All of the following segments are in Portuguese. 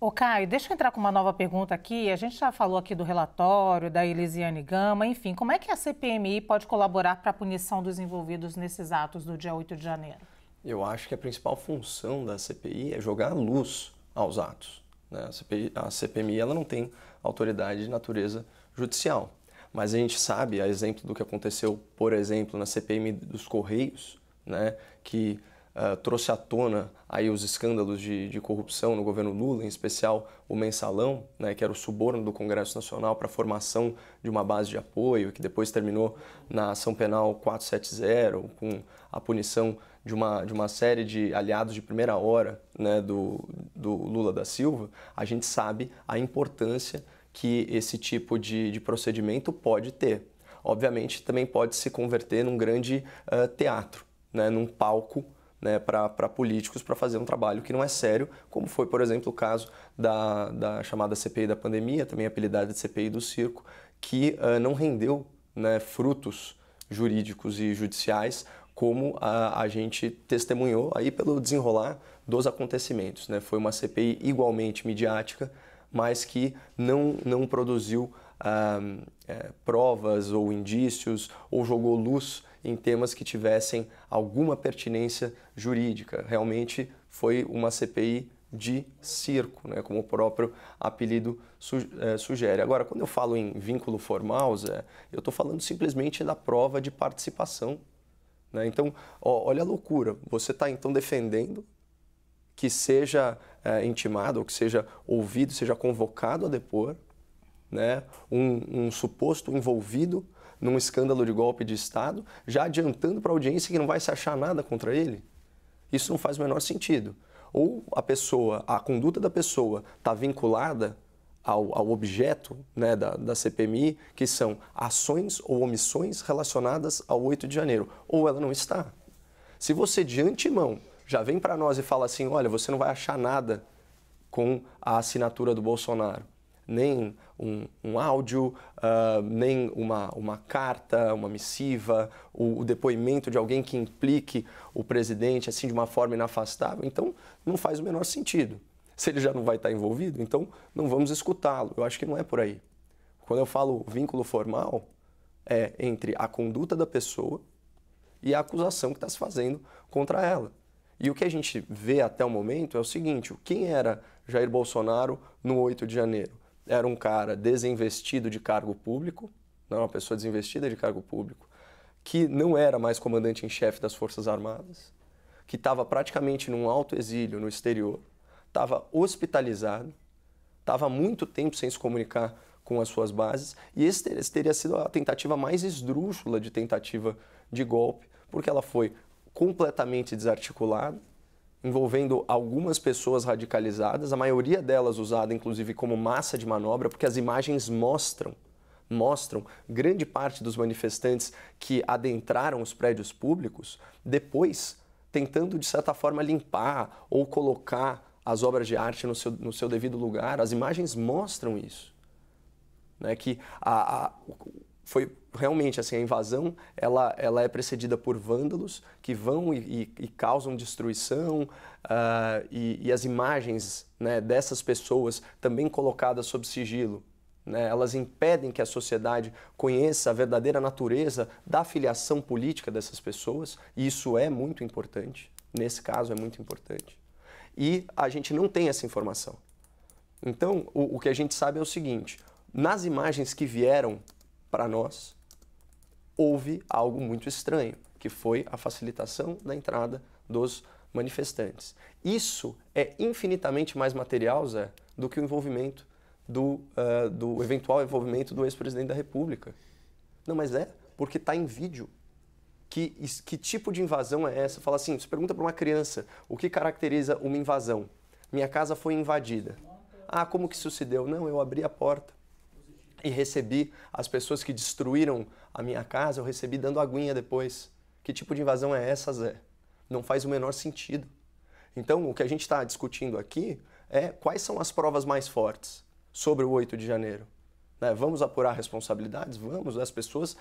Ô Caio, deixa eu entrar com uma nova pergunta aqui. A gente já falou aqui do relatório da Elisiane Gama, enfim, como é que a CPMI pode colaborar para a punição dos envolvidos nesses atos do dia 8 de janeiro? Eu acho que a principal função da CPI é jogar luz aos atos. Né? A, CPI, a CPMI ela não tem autoridade de natureza judicial, mas a gente sabe, a exemplo do que aconteceu, por exemplo, na CPMI dos Correios, né, que uh, trouxe à tona aí os escândalos de, de, corrupção no governo Lula, em especial o mensalão, né, que era o suborno do Congresso Nacional para a formação de uma base de apoio, que depois terminou na ação penal 470, com a punição de uma, de uma série de aliados de primeira hora né, do, do Lula da Silva, a gente sabe a importância que esse tipo de, de procedimento pode ter. Obviamente, também pode se converter num grande uh, teatro, né, num palco né, para políticos para fazer um trabalho que não é sério, como foi, por exemplo, o caso da, da chamada CPI da pandemia, também apelidada de CPI do circo, que uh, não rendeu né, frutos jurídicos e judiciais como a, a, gente testemunhou aí pelo desenrolar dos acontecimentos. Né? Foi uma CPI igualmente midiática, mas que não, não produziu é, provas ou indícios ou jogou luz em temas que tivessem alguma pertinência jurídica. Realmente foi uma CPI de circo, né, como o próprio apelido eh, sugere. Agora, quando eu falo em vínculo formal, Zé, eu estou falando simplesmente da prova de participação. Né? Então, ó, olha a loucura, você está então defendendo que seja é, intimado, ou que seja ouvido, seja convocado a depor, né? um, um suposto envolvido num escândalo de golpe de Estado, já adiantando para a audiência que não vai se achar nada contra ele? Isso não faz o menor sentido. Ou a pessoa, a conduta da pessoa está vinculada ao, ao, objeto né, da, da, CPMI, que são ações ou omissões relacionadas ao 8 de janeiro, ou ela não está. Se você de antemão já vem para nós e fala assim: olha, você não vai achar nada com a assinatura do Bolsonaro, nem um, um áudio, uh, nem uma, uma carta, uma missiva, o, o, depoimento de alguém que implique o presidente assim de uma forma inafastável. Então, não faz o menor sentido. Se ele já não vai estar envolvido, então não vamos escutá-lo. Eu acho que não é por aí. Quando eu falo vínculo formal, é entre a conduta da pessoa e a acusação que está se fazendo contra ela. E o que a gente vê até o momento é o seguinte: quem era Jair Bolsonaro no 8 de janeiro? era um cara desinvestido de cargo público, não, né, uma pessoa desinvestida de cargo público, que não era mais comandante em chefe das Forças Armadas, que estava praticamente num alto exílio no exterior, estava hospitalizado, estava muito tempo sem se comunicar com as suas bases, e esse, teria sido a tentativa mais esdrúxula de tentativa de golpe, porque ela foi completamente desarticulada, envolvendo algumas pessoas radicalizadas, a maioria delas usada inclusive como massa de manobra, porque as imagens mostram mostram grande parte dos manifestantes que adentraram os prédios públicos depois tentando de certa forma limpar ou colocar as obras de arte no seu, no seu devido lugar. As imagens mostram isso. Né? Que a, a foi realmente assim a invasão ela, ela é precedida por vândalos que vão e, e, e causam destruição uh, e, e, as imagens né, dessas pessoas também colocadas sob sigilo né, elas impedem que a sociedade conheça a verdadeira natureza da filiação política dessas pessoas e isso é muito importante nesse caso é muito importante e a gente não tem essa informação então o, o que a gente sabe é o seguinte nas imagens que vieram para nós, houve algo muito estranho, que foi a facilitação da entrada dos manifestantes. Isso é infinitamente mais material, Zé, do que o envolvimento do, uh, do eventual envolvimento do ex-presidente da República. Não, mas é, porque está em vídeo. Que, que tipo de invasão é essa? Fala assim, você pergunta para uma criança o que caracteriza uma invasão. Minha casa foi invadida. Ah, como que isso se deu? Não, eu abri a porta e recebi as pessoas que destruíram a minha casa, eu recebi dando aguinha depois. Que tipo de invasão é essa, Zé? Não faz o menor sentido. Então, o que a gente está discutindo aqui é quais são as provas mais fortes sobre o 8 de janeiro. Né? Vamos apurar responsabilidades? Vamos, as pessoas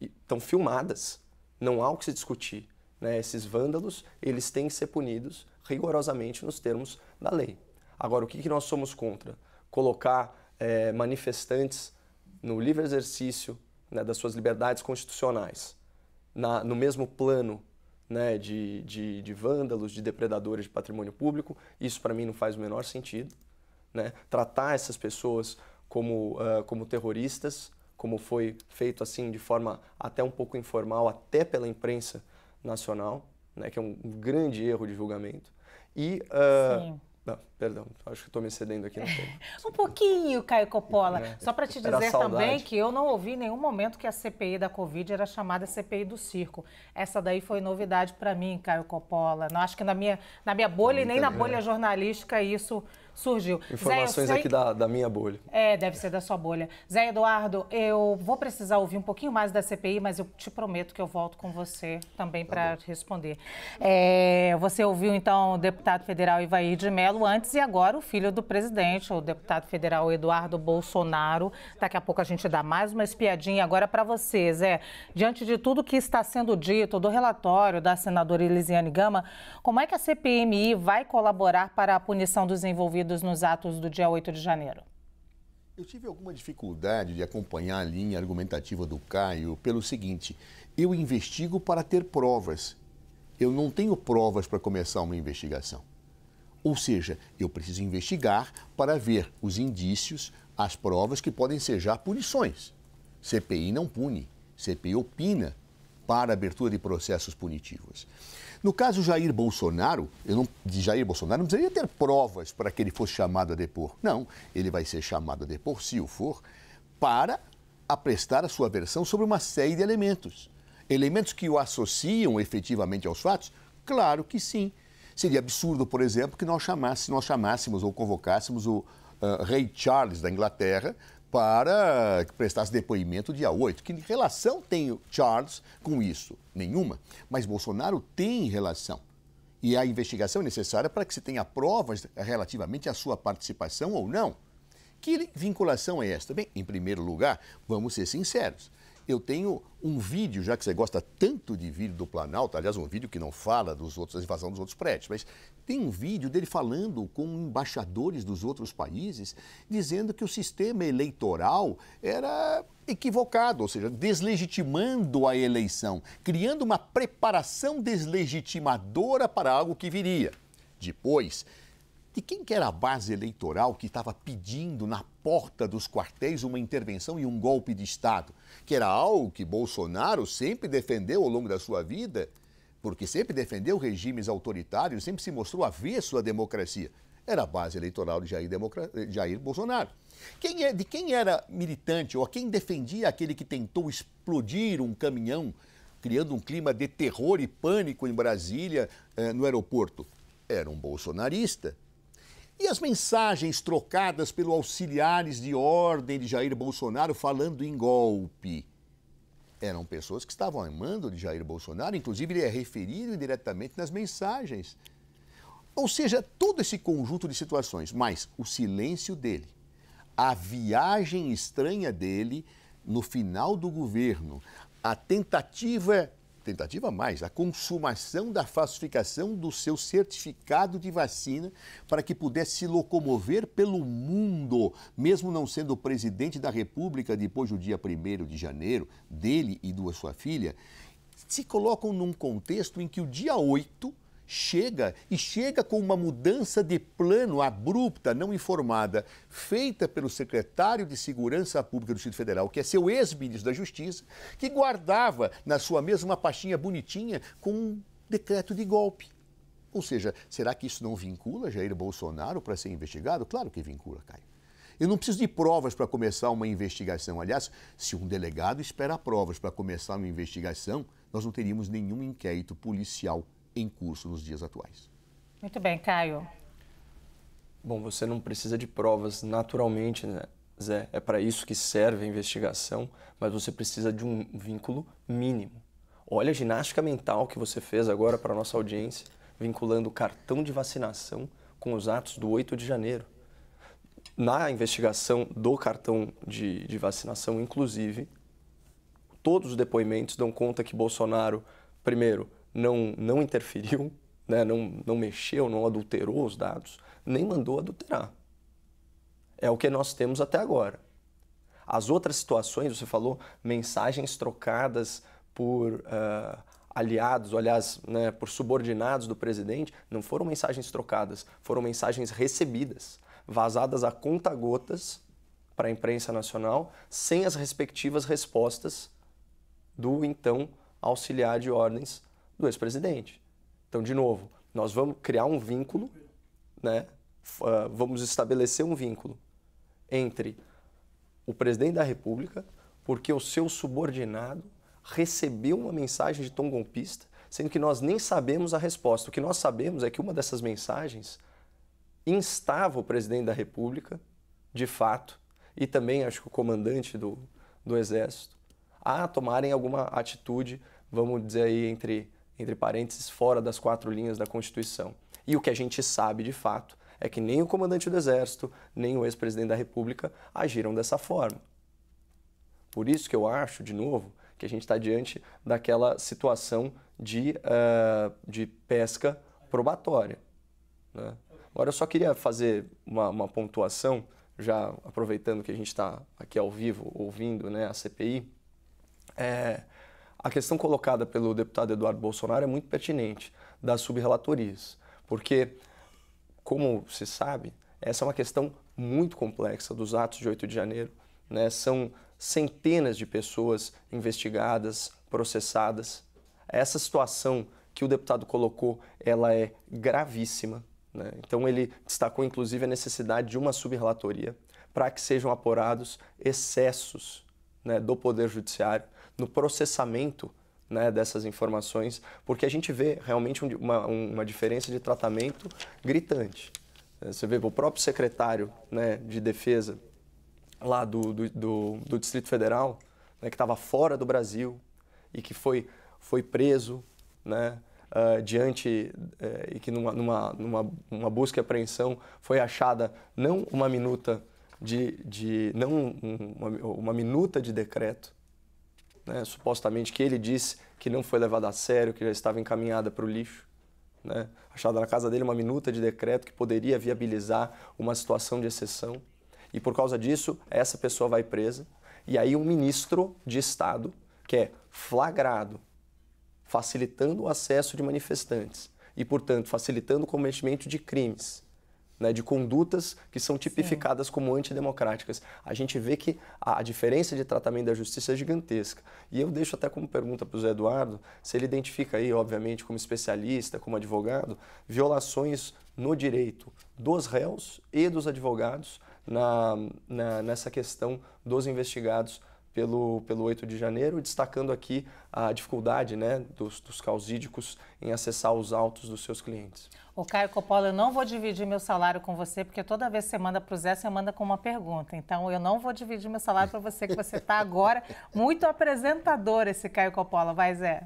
estão filmadas, não há o que se discutir. Né? Esses vândalos, eles têm que ser punidos rigorosamente nos termos da lei. Agora, o que, que nós somos contra? Colocar é, manifestantes no livre exercício né, das suas liberdades constitucionais, na, no mesmo plano né, de, de, de, vândalos, de depredadores de patrimônio público, isso para mim não faz o menor sentido. Né? Tratar essas pessoas como, uh, como terroristas, como foi feito assim de forma até um pouco informal, até pela imprensa nacional, né, que é um grande erro de julgamento. E, uh, Sim. Ah. Perdão, acho que estou me cedendo aqui. É, um pouquinho, Caio Coppola. É, Só para te dizer também que eu não ouvi em nenhum momento que a CPI da Covid era chamada CPI do circo. Essa daí foi novidade para mim, Caio Coppola. Não acho que na minha, na minha bolha e nem também, na bolha é. jornalística isso surgiu. Informações Zé, sei... aqui da, da, minha bolha. É, deve ser da sua bolha. Zé Eduardo, eu vou precisar ouvir um pouquinho mais da CPI, mas eu te prometo que eu volto com você também tá para responder. É, você ouviu, então, o deputado federal Ivair de Mello antes e agora o filho do presidente, o deputado federal Eduardo Bolsonaro. Daqui a pouco a gente dá mais uma espiadinha agora para vocês. É, diante de tudo que está sendo dito do relatório da senadora Elisiane Gama, como é que a CPMI vai colaborar para a punição dos envolvidos nos atos do dia 8 de janeiro? Eu tive alguma dificuldade de acompanhar a linha argumentativa do Caio pelo seguinte: eu investigo para ter provas. Eu não tenho provas para começar uma investigação. Ou seja, eu preciso investigar para ver os indícios, as provas que podem ser já punições. CPI não pune, CPI opina para abertura de processos punitivos. No caso Jair Bolsonaro, não, de Jair Bolsonaro, não precisaria ter provas para que ele fosse chamado a depor. Não, ele vai ser chamado a depor, se o for, para aprestar a sua versão sobre uma série de elementos. Elementos que o associam efetivamente aos fatos? Claro que sim. Seria absurdo, por exemplo, que nós, chamasse, nós chamássemos ou convocássemos o uh, rei Charles da Inglaterra para que prestasse depoimento dia 8. Que relação tem o Charles com isso? Nenhuma. Mas Bolsonaro tem relação. E a investigação é necessária para que se tenha provas relativamente à sua participação ou não. Que vinculação é esta? Bem, em primeiro lugar, vamos ser sinceros eu tenho um vídeo, já que você gosta tanto de vídeo do Planalto, aliás, um vídeo que não fala dos outros, da invasão dos outros prédios, mas tem um vídeo dele falando com embaixadores dos outros países, dizendo que o sistema eleitoral era equivocado, ou seja, deslegitimando a eleição, criando uma preparação deslegitimadora para algo que viria. Depois, de quem que era a base eleitoral que estava pedindo na porta dos quartéis uma intervenção e um golpe de Estado, que era algo que Bolsonaro sempre defendeu ao longo da sua vida, porque sempre defendeu regimes autoritários, sempre se mostrou avesso à democracia. Era a base eleitoral de Jair, Democra... Jair Bolsonaro. Quem é, de quem era militante ou a quem defendia aquele que tentou explodir um caminhão, criando um clima de terror e pânico em Brasília, eh, no aeroporto? Era um bolsonarista. E as mensagens trocadas pelos auxiliares de ordem de Jair Bolsonaro falando em golpe? Eram pessoas que estavam amando de Jair Bolsonaro, inclusive ele é referido diretamente nas mensagens. Ou seja, todo esse conjunto de situações, mas o silêncio dele, a viagem estranha dele no final do governo, a tentativa tentativa mais, a consumação da falsificação do seu certificado de vacina para que pudesse se locomover pelo mundo, mesmo não sendo presidente da República depois do dia 1 de janeiro, dele e da sua filha, se colocam num contexto em que o dia 8 chega e chega com uma mudança de plano abrupta, não informada, feita pelo secretário de Segurança Pública do Distrito Federal, que é seu ex-ministro da Justiça, que guardava na sua mesa uma pastinha bonitinha com um decreto de golpe. Ou seja, será que isso não vincula Jair Bolsonaro para ser investigado? Claro que vincula, Caio. Eu não preciso de provas para começar uma investigação. Aliás, se um delegado espera provas para começar uma investigação, nós não teríamos nenhum inquérito policial em curso nos dias atuais. Muito bem, Caio. Bom, você não precisa de provas naturalmente, né, Zé? É para isso que serve a investigação, mas você precisa de um vínculo mínimo. Olha a ginástica mental que você fez agora para nossa audiência, vinculando o cartão de vacinação com os atos do 8 de janeiro. Na investigação do cartão de, de vacinação, inclusive, todos os depoimentos dão conta que Bolsonaro, primeiro, não, não interferiu, né? não, não mexeu, não adulterou os dados, nem mandou adulterar. É o que nós temos até agora. As outras situações, você falou, mensagens trocadas por uh, aliados, ou, aliás, né, por subordinados do presidente, não foram mensagens trocadas, foram mensagens recebidas, vazadas a conta-gotas para a imprensa nacional, sem as respectivas respostas do então auxiliar de ordens do ex-presidente. Então, de novo, nós vamos criar um vínculo, né? Uh, vamos estabelecer um vínculo entre o presidente da República, porque o seu subordinado recebeu uma mensagem de tom golpista, sendo que nós nem sabemos a resposta. O que nós sabemos é que uma dessas mensagens instava o presidente da República, de fato, e também acho que o comandante do, do Exército, a tomarem alguma atitude, vamos dizer aí, entre entre parênteses, fora das quatro linhas da Constituição. E o que a gente sabe de fato é que nem o comandante do Exército, nem o ex-presidente da República agiram dessa forma. Por isso que eu acho, de novo, que a gente está diante daquela situação de, uh, de pesca probatória. Né? Agora, eu só queria fazer uma, uma pontuação, já aproveitando que a gente está aqui ao vivo ouvindo né, a CPI. É, a questão colocada pelo deputado Eduardo Bolsonaro é muito pertinente das subrelatorias, porque, como se sabe, essa é uma questão muito complexa dos atos de 8 de janeiro. Né? São centenas de pessoas investigadas, processadas. Essa situação que o deputado colocou, ela é gravíssima. Né? Então ele destacou inclusive a necessidade de uma subrelatoria para que sejam apurados excessos né, do poder judiciário no processamento né, dessas informações, porque a gente vê realmente uma, uma diferença de tratamento gritante. É, você vê o próprio secretário né, de defesa lá do, do, do, do Distrito Federal, né, que estava fora do Brasil e que foi, foi preso uh, diante uh, e que numa, numa, numa busca e apreensão foi achada não uma minuta de, de não uma, uma minuta de decreto, né, supostamente que ele disse que não foi levada a sério, que já estava encaminhada para o lixo. Né? Achada na casa dele uma minuta de decreto que poderia viabilizar uma situação de exceção. E por causa disso, essa pessoa vai presa. E aí, um ministro de Estado, que é flagrado, facilitando o acesso de manifestantes e, portanto, facilitando o cometimento de crimes, né, de condutas que são tipificadas Sim. como antidemocráticas. A gente vê que a, diferença de tratamento da justiça é gigantesca. E eu deixo até como pergunta para o Zé Eduardo, se ele identifica aí, obviamente, como especialista, como advogado, violações no direito dos réus e dos advogados na, na nessa questão dos investigados pelo, pelo 8 de janeiro, destacando aqui a dificuldade né, dos, dos causídicos em acessar os autos dos seus clientes. O Caio Coppola, eu não vou dividir meu salário com você, porque toda vez que você manda para o Zé, você manda com uma pergunta. Então, eu não vou dividir meu salário para você, que você está agora muito apresentador, esse Caio Coppola. Vai, Zé.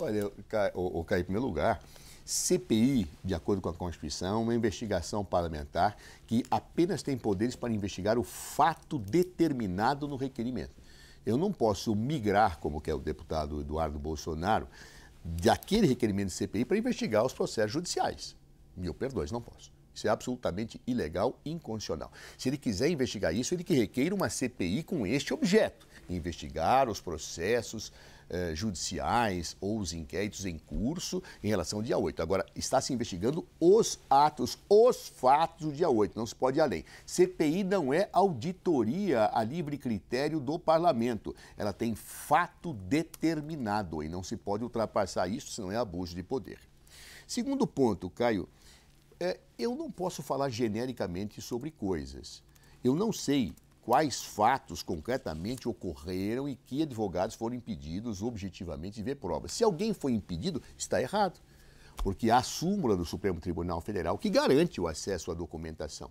Olha, o Caio, o Caio em primeiro lugar, CPI, de acordo com a Constituição, é uma investigação parlamentar que apenas tem poderes para investigar o fato determinado no requerimento. Eu não posso migrar, como quer é o deputado Eduardo Bolsonaro, daquele requerimento de CPI para investigar os processos judiciais. Meu perdões, não posso. Isso é absolutamente ilegal e inconstitucional. Se ele quiser investigar isso, ele que requeira uma CPI com este objeto: investigar os processos eh, judiciais ou os inquéritos em curso em relação ao dia 8. Agora, está se investigando os atos, os fatos do dia 8, não se pode ir além. CPI não é auditoria a livre critério do parlamento. Ela tem fato determinado e não se pode ultrapassar isso, senão é abuso de poder. Segundo ponto, Caio, eh, eu não posso falar genericamente sobre coisas. Eu não sei quais fatos concretamente ocorreram e que advogados foram impedidos objetivamente de ver provas. Se alguém foi impedido, está errado, porque há a súmula do Supremo Tribunal Federal que garante o acesso à documentação.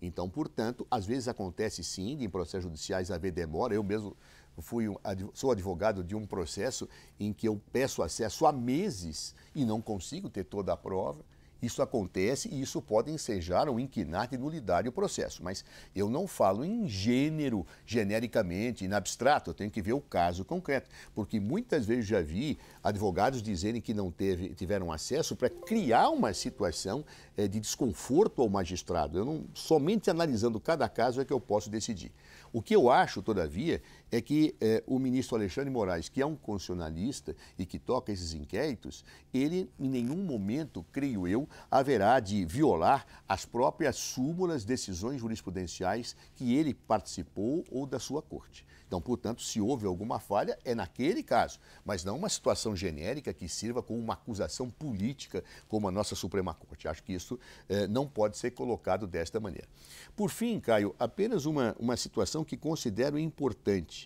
Então, portanto, às vezes acontece sim de em processos judiciais haver demora. Eu mesmo fui um, sou advogado de um processo em que eu peço acesso há meses e não consigo ter toda a prova. Isso acontece e isso pode ensejar ou inquinar de nulidade o processo. Mas eu não falo em gênero, genericamente, em abstrato, eu tenho que ver o caso concreto. Porque muitas vezes já vi advogados dizerem que não teve, tiveram acesso para criar uma situação é, de desconforto ao magistrado. Eu não, somente analisando cada caso é que eu posso decidir. O que eu acho, todavia, é que é, o ministro Alexandre Moraes, que é um constitucionalista e que toca esses inquéritos, ele em nenhum momento, creio eu, haverá de violar as próprias súmulas, decisões jurisprudenciais que ele participou ou da sua corte. Então, portanto, se houve alguma falha, é naquele caso, mas não uma situação genérica que sirva como uma acusação política, como a nossa Suprema Corte. Acho que isso eh, não pode ser colocado desta maneira. Por fim, Caio, apenas uma, uma situação que considero importante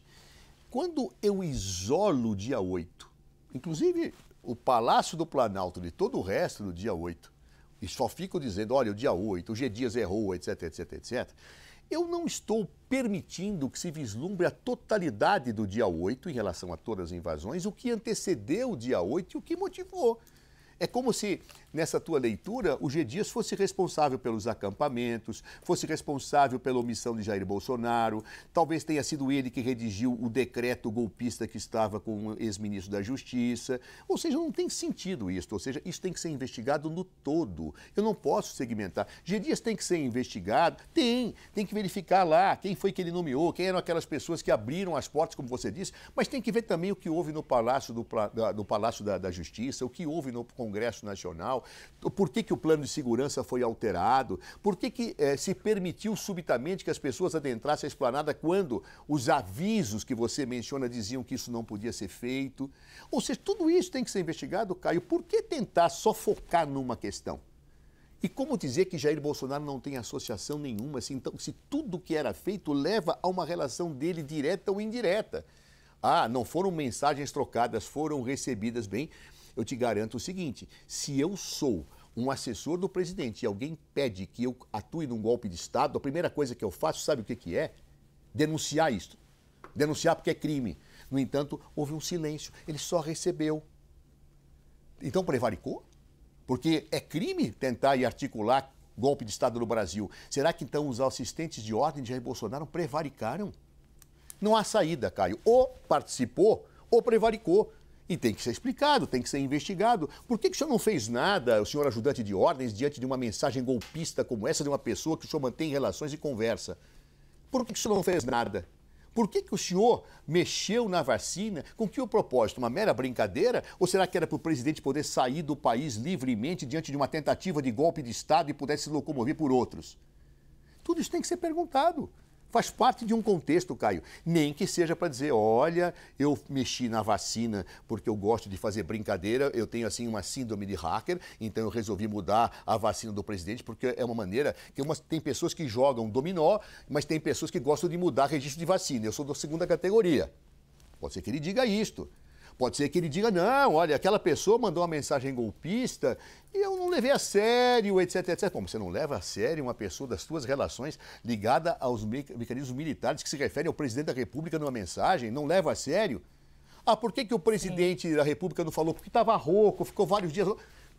quando eu isolo o dia 8, inclusive o Palácio do Planalto de todo o resto do dia 8, e só fico dizendo, olha, o dia 8, o G Dias errou, etc, etc, etc, eu não estou permitindo que se vislumbre a totalidade do dia 8 em relação a todas as invasões, o que antecedeu o dia 8 e o que motivou. É como se, nessa tua leitura, o G. Dias fosse responsável pelos acampamentos, fosse responsável pela omissão de Jair Bolsonaro, talvez tenha sido ele que redigiu o decreto golpista que estava com o ex-ministro da Justiça. Ou seja, não tem sentido isso. Ou seja, isso tem que ser investigado no todo. Eu não posso segmentar. G. Dias tem que ser investigado? Tem. Tem que verificar lá quem foi que ele nomeou, quem eram aquelas pessoas que abriram as portas, como você disse, mas tem que ver também o que houve no Palácio, do, Palácio da, da Justiça, o que houve no Congresso Congresso Nacional, por que, que o plano de segurança foi alterado, por que, que eh, se permitiu subitamente que as pessoas adentrassem a esplanada quando os avisos que você menciona diziam que isso não podia ser feito. Ou seja, tudo isso tem que ser investigado, Caio. Por que tentar só focar numa questão? E como dizer que Jair Bolsonaro não tem associação nenhuma, se, então, se tudo que era feito leva a uma relação dele direta ou indireta? Ah, não foram mensagens trocadas, foram recebidas bem eu te garanto o seguinte: se eu sou um assessor do presidente e alguém pede que eu atue num golpe de Estado, a primeira coisa que eu faço, sabe o que, que é? Denunciar isso. Denunciar porque é crime. No entanto, houve um silêncio. Ele só recebeu. Então prevaricou? Porque é crime tentar e articular golpe de Estado no Brasil. Será que então os assistentes de ordem de Jair Bolsonaro prevaricaram? Não há saída, Caio. Ou participou ou prevaricou. E tem que ser explicado, tem que ser investigado. Por que, que o senhor não fez nada, o senhor ajudante de ordens, diante de uma mensagem golpista como essa de uma pessoa que o senhor mantém relações e conversa? Por que, que o senhor não fez nada? Por que, que o senhor mexeu na vacina? Com que o propósito? Uma mera brincadeira? Ou será que era para o presidente poder sair do país livremente diante de uma tentativa de golpe de Estado e pudesse se locomover por outros? Tudo isso tem que ser perguntado faz parte de um contexto, Caio. Nem que seja para dizer, olha, eu mexi na vacina porque eu gosto de fazer brincadeira, eu tenho assim uma síndrome de hacker, então eu resolvi mudar a vacina do presidente porque é uma maneira que uma, tem pessoas que jogam dominó, mas tem pessoas que gostam de mudar registro de vacina. Eu sou da segunda categoria. Pode ser que ele diga isto. Pode ser que ele diga, não, olha, aquela pessoa mandou uma mensagem golpista e eu não levei a sério, etc, etc. Bom, você não leva a sério uma pessoa das suas relações ligada aos mecanismos militares que se referem ao presidente da República numa mensagem, não leva a sério? Ah, por que, que o presidente Sim. da República não falou? Porque estava rouco, ficou vários dias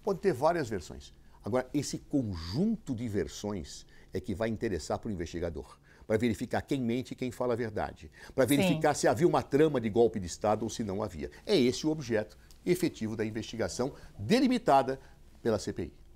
Pode ter várias versões. Agora, esse conjunto de versões é que vai interessar para o investigador para verificar quem mente e quem fala a verdade, para verificar Sim. se havia uma trama de golpe de Estado ou se não havia. É esse o objeto efetivo da investigação delimitada pela CPI.